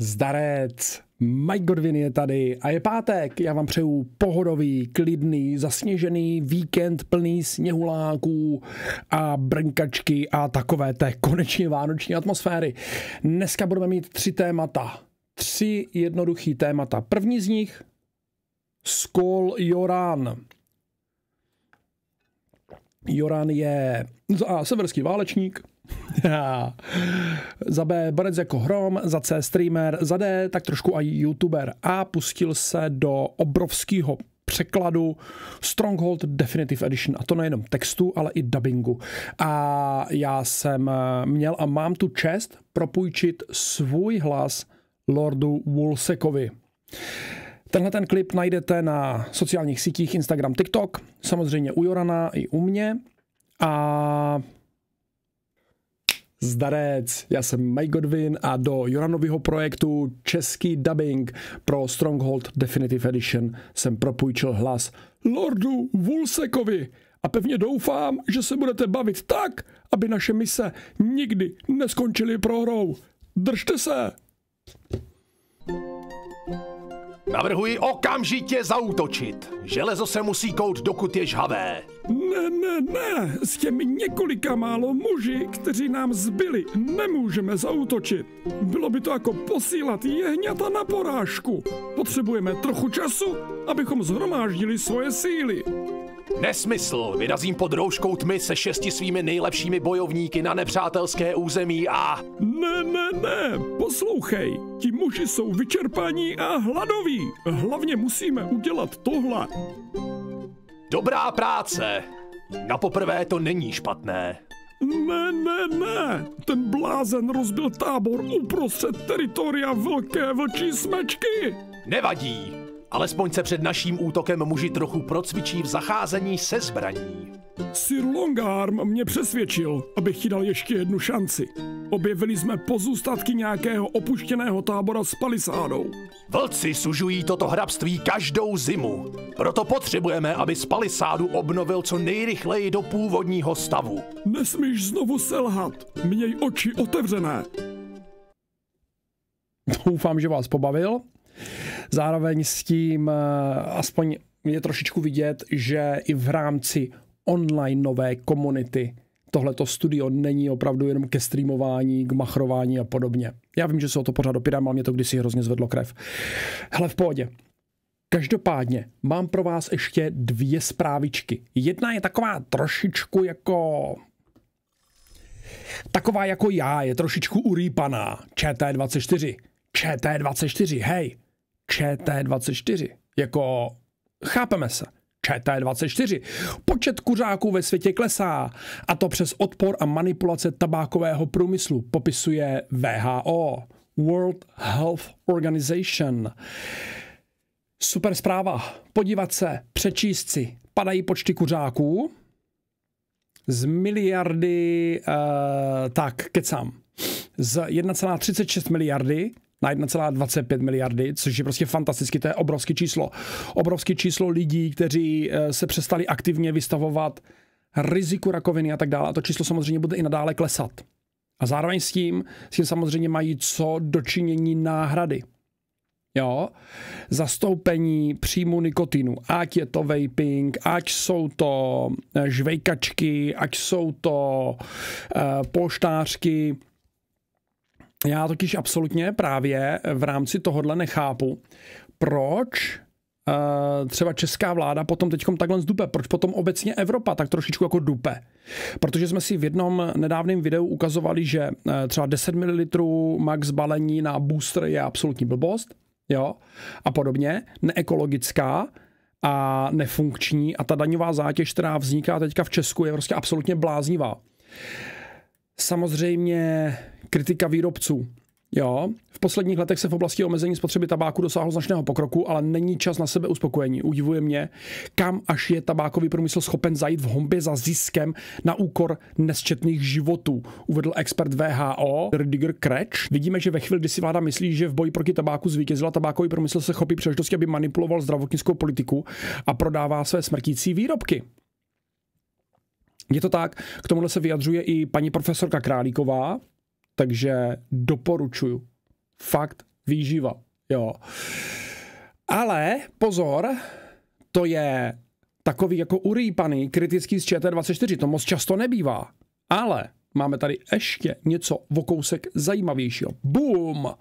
Zdarec! Mike Godwin je tady a je pátek. Já vám přeju pohodový, klidný, zasněžený víkend plný sněhuláků a brnkačky a takové té konečně vánoční atmosféry. Dneska budeme mít tři témata. Tři jednoduchý témata. První z nich Skol Joran. Joran je a, severský válečník, za B borec jako hrom, za C streamer, za D tak trošku a youtuber. A pustil se do obrovského překladu Stronghold Definitive Edition. A to nejenom textu, ale i dubbingu. A já jsem eh, měl a mám tu čest propůjčit svůj hlas Lordu Woolsekovi. Tenhle ten klip najdete na sociálních sítích Instagram, TikTok, samozřejmě u Jorana i u mě. A Zdarec, já jsem Mike Godwin a do Joranového projektu Český dubbing pro Stronghold Definitive Edition jsem propůjčil hlas Lordu Vulsekovi a pevně doufám, že se budete bavit tak, aby naše mise nikdy neskončily prohrou. Držte se! Navrhuji okamžitě zautočit. Železo se musí kout, dokud je žhavé. Ne, ne, ne, s těmi několika málo muži, kteří nám zbyli, nemůžeme zautočit. Bylo by to jako posílat jehňata na porážku. Potřebujeme trochu času, abychom zhromáždili svoje síly. Nesmysl! Vyrazím pod rouškou tmy se šesti svými nejlepšími bojovníky na nepřátelské území a... Ne, ne, ne! Poslouchej! Ti muži jsou vyčerpaní a hladoví! Hlavně musíme udělat tohle! Dobrá práce! Na poprvé to není špatné. Ne, ne, ne. Ten blázen rozbil tábor uprostřed teritoria velké vlčí smečky. Nevadí. Alespoň se před naším útokem muži trochu procvičí v zacházení se zbraní. Sir Longarm mě přesvědčil, abych ti dal ještě jednu šanci. Objevili jsme pozůstatky nějakého opuštěného tábora s palisádou. Vlci sužují toto hrabství každou zimu. Proto potřebujeme, aby spalisádu obnovil co nejrychleji do původního stavu. Nesmíš znovu selhat. Měj oči otevřené. Doufám, že vás pobavil. Zároveň s tím eh, aspoň je trošičku vidět, že i v rámci online nové komunity tohleto studio není opravdu jenom ke streamování, k machrování a podobně. Já vím, že se o to pořád opírám, ale mě to kdysi hrozně zvedlo krev. Hele, v pohodě. Každopádně mám pro vás ještě dvě zprávičky. Jedna je taková trošičku jako Taková jako já je trošičku urýpaná. ČT24. ČT24, hej. ČT24. Jako, chápeme se. ČT24. Počet kuřáků ve světě klesá a to přes odpor a manipulace tabákového průmyslu, popisuje WHO World Health Organization. Super zpráva. Podívat se, přečíst si. Padají počty kuřáků z miliardy, uh, tak kecám, z 1,36 miliardy na 1,25 miliardy, což je prostě fantasticky, to je obrovské číslo. Obrovské číslo lidí, kteří eh, se přestali aktivně vystavovat riziku rakoviny a tak dále. A to číslo samozřejmě bude i nadále klesat. A zároveň s tím, s tím samozřejmě mají co dočinění náhrady. Jo, zastoupení příjmu nikotinu, ať je to vaping, ať jsou to eh, žvejkačky, ať jsou to uh, poštářky, já totiž absolutně právě v rámci tohohle nechápu, proč eh, třeba česká vláda potom teď takhle zdupe, proč potom obecně Evropa tak trošičku jako dupe. Protože jsme si v jednom nedávném videu ukazovali, že eh, třeba 10 ml max balení na booster je absolutní blbost, jo, a podobně, neekologická a nefunkční a ta daňová zátěž, která vzniká teďka v Česku, je prostě absolutně bláznivá. Samozřejmě kritika výrobců. Jo, v posledních letech se v oblasti omezení spotřeby tabáku dosáhlo značného pokroku, ale není čas na sebe uspokojení. Udivuje mě, kam až je tabákový průmysl schopen zajít v hombě za ziskem na úkor nesčetných životů, uvedl expert VHO Rdiger Kreč. Vidíme, že ve chvíli, kdy si vláda myslí, že v boji proti tabáku zvítězila, tabákový průmysl se chopí příležitosti, aby manipuloval zdravotnickou politiku a prodává své smrtící výrobky. Je to tak, k tomuhle se vyjadřuje i paní profesorka Králíková, takže doporučuju. Fakt výživa, jo. Ale pozor, to je takový jako urýpaný, kritický z ČT24, to moc často nebývá. Ale máme tady ještě něco o kousek zajímavějšího. Boom!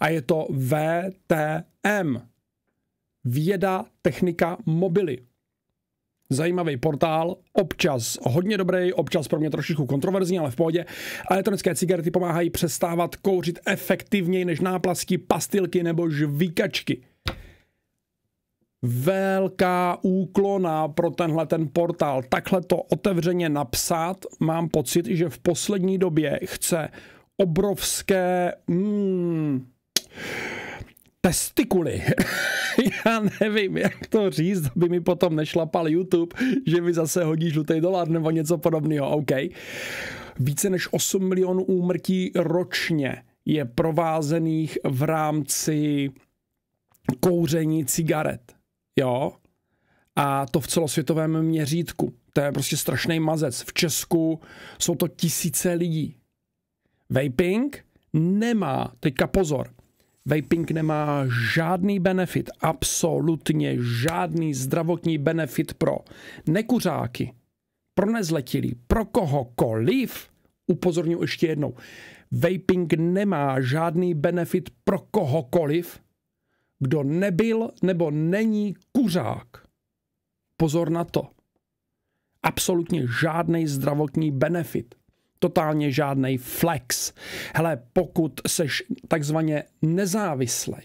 A je to VTM. Věda, technika, mobily zajímavý portál, občas hodně dobrý, občas pro mě trošičku kontroverzní, ale v pohodě. Elektronické cigarety pomáhají přestávat kouřit efektivněji než náplasky, pastilky nebo žvíkačky. Velká úklona pro tenhle ten portál. Takhle to otevřeně napsat, mám pocit, že v poslední době chce obrovské... Hmm, testikuly. Já nevím, jak to říct, aby mi potom nešlapal YouTube, že mi zase hodí žlutý dolar nebo něco podobného. OK. Více než 8 milionů úmrtí ročně je provázených v rámci kouření cigaret. Jo? A to v celosvětovém měřítku. To je prostě strašný mazec. V Česku jsou to tisíce lidí. Vaping nemá, teďka pozor, Vaping nemá žádný benefit, absolutně žádný zdravotní benefit pro nekuřáky, pro nezletilí, pro kohokoliv. Upozorňuji ještě jednou. Vaping nemá žádný benefit pro kohokoliv, kdo nebyl nebo není kuřák. Pozor na to. Absolutně žádný zdravotní benefit totálně žádný flex. Hele, pokud seš takzvaně nezávislý,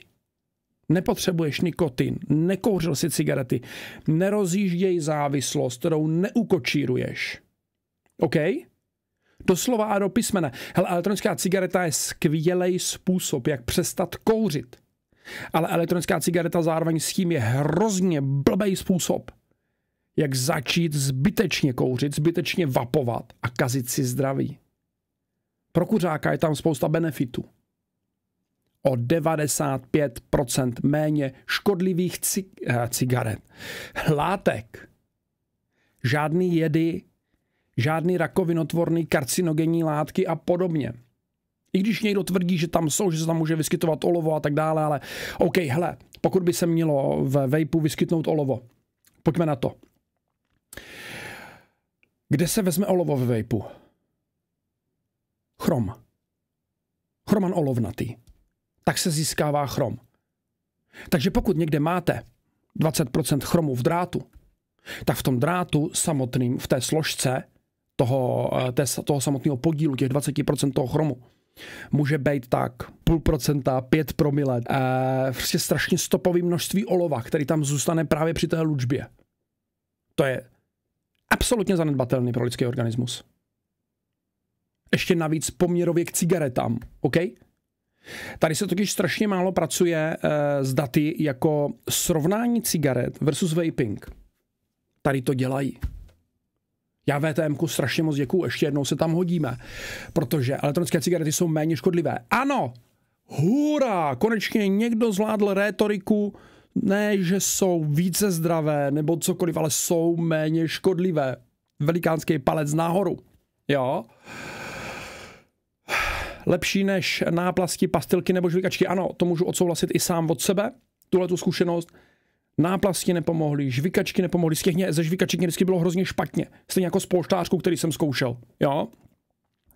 nepotřebuješ nikotin, nekouřil si cigarety, nerozjížděj závislost, kterou neukočíruješ. OK? Doslova a do písmene. Hele, elektronická cigareta je skvělý způsob, jak přestat kouřit. Ale elektronická cigareta zároveň s tím je hrozně blbý způsob, jak začít zbytečně kouřit, zbytečně vapovat a kazit si zdraví. Pro kuřáka je tam spousta benefitů. O 95% méně škodlivých cig- eh, cigaret, látek, žádný jedy, žádný rakovinotvorný karcinogenní látky a podobně. I když někdo tvrdí, že tam jsou, že se tam může vyskytovat olovo a tak dále, ale OK, hele, pokud by se mělo v vejpu vyskytnout olovo, pojďme na to. Kde se vezme olovo ve vejpu? Chrom. Chroman olovnatý. Tak se získává chrom. Takže pokud někde máte 20% chromu v drátu, tak v tom drátu samotným, v té složce toho, eh, té, toho samotného podílu, těch 20% toho chromu, může být tak půl procenta, pět promile. E, prostě strašně stopový množství olova, který tam zůstane právě při té lučbě. To je absolutně zanedbatelný pro lidský organismus. Ještě navíc poměrově k cigaretám, OK? Tady se totiž strašně málo pracuje uh, s daty jako srovnání cigaret versus vaping. Tady to dělají. Já VTM strašně moc děkuju, ještě jednou se tam hodíme, protože elektronické cigarety jsou méně škodlivé. Ano, hurá, konečně někdo zvládl rétoriku ne, že jsou více zdravé nebo cokoliv, ale jsou méně škodlivé. Velikánský palec nahoru. Jo? Lepší než náplasti, pastilky nebo žvikačky. Ano, to můžu odsouhlasit i sám od sebe, tuhle tu zkušenost. Náplasti nepomohly, žvikačky nepomohly, z těch mě, ze žvikaček mě vždycky bylo hrozně špatně. Stejně jako s který jsem zkoušel. Jo?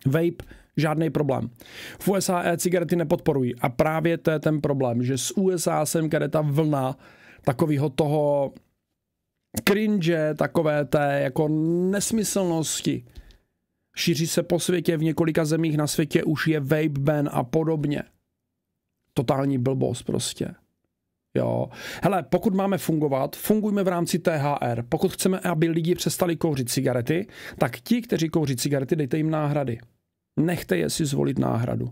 Vape, žádný problém. V USA e-cigarety nepodporují a právě to je ten problém, že z USA sem kde ta vlna takového toho cringe, takové té jako nesmyslnosti. Šíří se po světě, v několika zemích na světě už je vape ban a podobně. Totální blbost prostě. Jo. Hele, pokud máme fungovat, fungujme v rámci THR. Pokud chceme, aby lidi přestali kouřit cigarety, tak ti, kteří kouří cigarety, dejte jim náhrady. Nechte je si zvolit náhradu.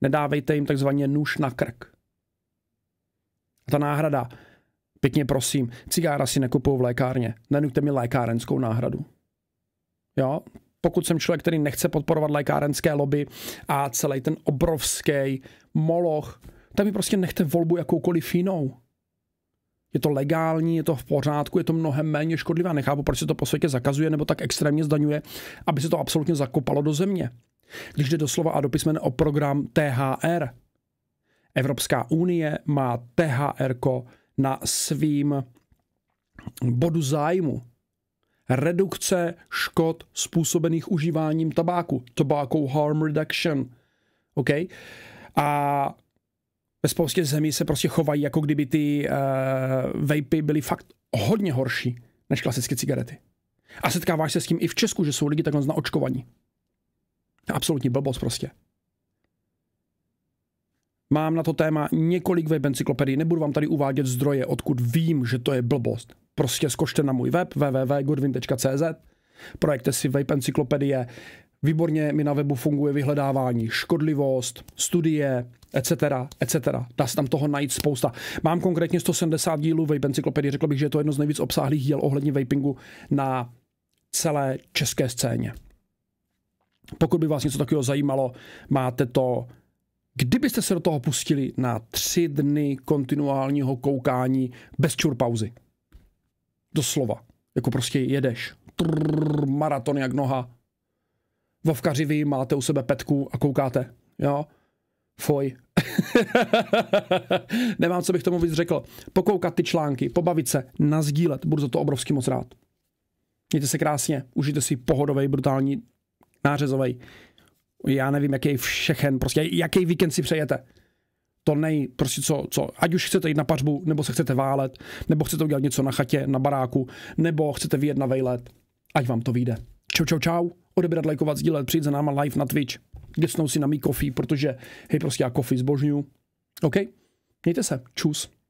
Nedávejte jim takzvaně nůž na krk. A ta náhrada, pěkně prosím, cigára si nekupou v lékárně. Nenuďte mi lékárenskou náhradu. Jo, pokud jsem člověk, který nechce podporovat lékárenské lobby a celý ten obrovský moloch, tak mi prostě nechte volbu jakoukoliv jinou je to legální, je to v pořádku, je to mnohem méně škodlivé. A nechápu, proč se to po světě zakazuje nebo tak extrémně zdaňuje, aby se to absolutně zakopalo do země. Když jde doslova a do písmene o program THR, Evropská unie má THR na svým bodu zájmu. Redukce škod způsobených užíváním tabáku. Tobacco harm reduction. OK? A ve spoustě zemí se prostě chovají, jako kdyby ty uh, eh, vapy byly fakt hodně horší než klasické cigarety. A setkáváš se s tím i v Česku, že jsou lidi takhle naočkovaní. Absolutní blbost prostě. Mám na to téma několik web encyklopedii, nebudu vám tady uvádět zdroje, odkud vím, že to je blbost. Prostě skočte na můj web www.godwin.cz, projekte si web encyklopedie, Výborně mi na webu funguje vyhledávání škodlivost, studie, etc., etc. Dá se tam toho najít spousta. Mám konkrétně 170 dílů Vape encyklopedii, řekl bych, že je to jedno z nejvíc obsáhlých díl ohledně vapingu na celé české scéně. Pokud by vás něco takového zajímalo, máte to kdybyste se do toho pustili na tři dny kontinuálního koukání bez čur pauzy. Doslova. Jako prostě jedeš. Trrr, maraton jak noha vovkaři vy máte u sebe petku a koukáte. Jo? Foj. Nemám, co bych tomu víc řekl. Pokoukat ty články, pobavit se, nazdílet. Budu za to obrovsky moc rád. Mějte se krásně, užijte si pohodovej, brutální, nářezový. Já nevím, jaký všechen, prostě jaký víkend si přejete. To nej, prostě co, co, ať už chcete jít na pařbu, nebo se chcete válet, nebo chcete udělat něco na chatě, na baráku, nebo chcete vyjet na vejlet, ať vám to vyjde. Čau, čau, čau odebrat, lajkovat, sdílet, přijít za náma live na Twitch, gesnou si na mý kofí, protože hej, prostě já kofí zbožňu. OK? Mějte se, čus.